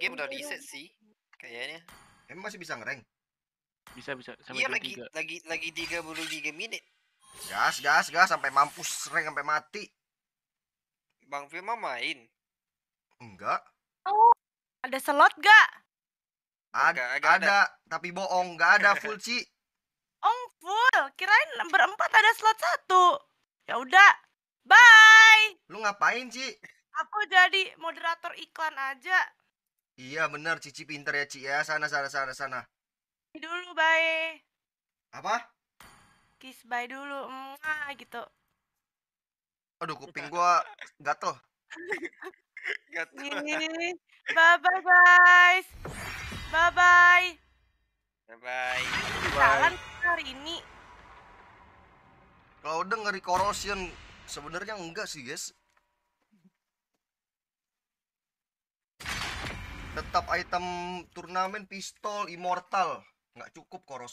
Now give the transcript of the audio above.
game udah reset sih kayaknya. Emang masih bisa ngereng? Bisa bisa sampai Iya lagi lagi lagi lagi 33 menit. Gas gas gas sampai mampus reng sampai mati. Bang Firma main. Enggak. Oh, ada slot gak? Ada, ada, ada, tapi bohong, gak ada full Ci. Ong oh, full, kirain berempat ada slot satu. Ya udah, bye. Lu ngapain sih Aku jadi moderator iklan aja. Iya benar, Cici pinter ya, Cik ya. Sana sana sana sana. dulu, bye. Apa? Kiss bye dulu. Mwah, gitu. Aduh, kuping gitu. gua gatel. gatel. Bye bye guys. Bye bye. Bye bye. Jalan hari ini. Kalau udah ngeri corrosion sebenarnya enggak sih, guys. tetap item turnamen pistol immortal nggak cukup koros